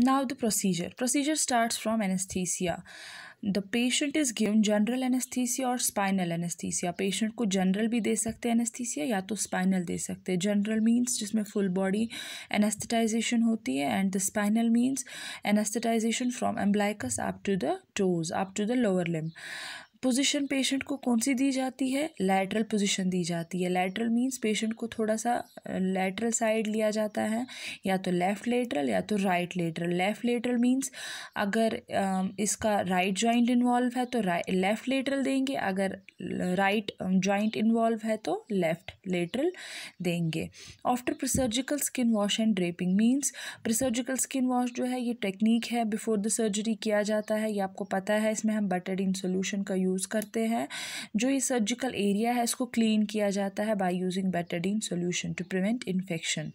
Now the procedure. Procedure starts from anesthesia. The patient is given general anaesthesia और spinal anaesthesia patient को general भी दे सकते हैं एनेस्थीसिया या तो स्पाइनल दे सकते हैं जनरल मीन्स जिसमें फुल बॉडी एनेस्थेटाइजेशन होती है and the spinal means anaesthetisation from umbilicus up to the toes up to the lower limb position patient को कौन सी दी जाती है लैटरल पोजीशन दी जाती है लैटरल मींस पेशेंट को थोड़ा सा लैटरल साइड लिया जाता है या तो लेफ़्ट लेटरल या तो right lateral left lateral means अगर इसका राइट जॉइंट इन्वॉल्व है तो लेफ़्ट लेटरल देंगे अगर राइट जॉइंट इन्वॉल्व है तो लेफ़्ट लेटरल देंगे after presurgical skin wash and draping means presurgical skin wash जो है ये टेक्निक है बिफोर द सर्जरी किया जाता है ये आपको पता है इसमें हम इन सोल्यूशन का यूज़ करते हैं जो ये सर्जिकल एरिया है इसको क्लीन किया जाता है by using Betadine solution to prevent infection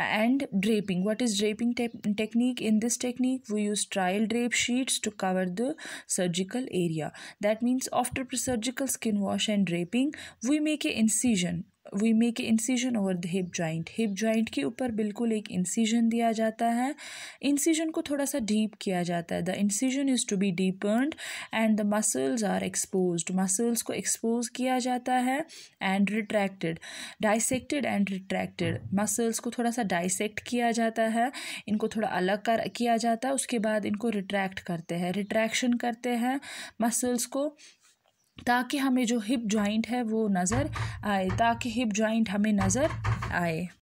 and draping what is draping technique in this technique we use trial drape sheets to cover the surgical area that means after surgical skin wash and draping we make a incision we make a incision over the hip joint hip joint के ऊपर बिल्कुल एक incision दिया जाता है incision को थोड़ा सा डीप किया जाता है the incision is to be deepened and the muscles are expose muscles को एक्सपोज किया जाता है and retracted dissected and retracted muscles को थोड़ा सा डाइसेक्ट किया जाता है इनको थोड़ा अलग कर किया जाता है उसके बाद इनको रिट्रैक्ट करते हैं रिट्रैक्शन करते हैं मसल्स को ताकि हमें जो हिप जॉइंट है वो नज़र आए ताकि हिप जॉइंट हमें नज़र आए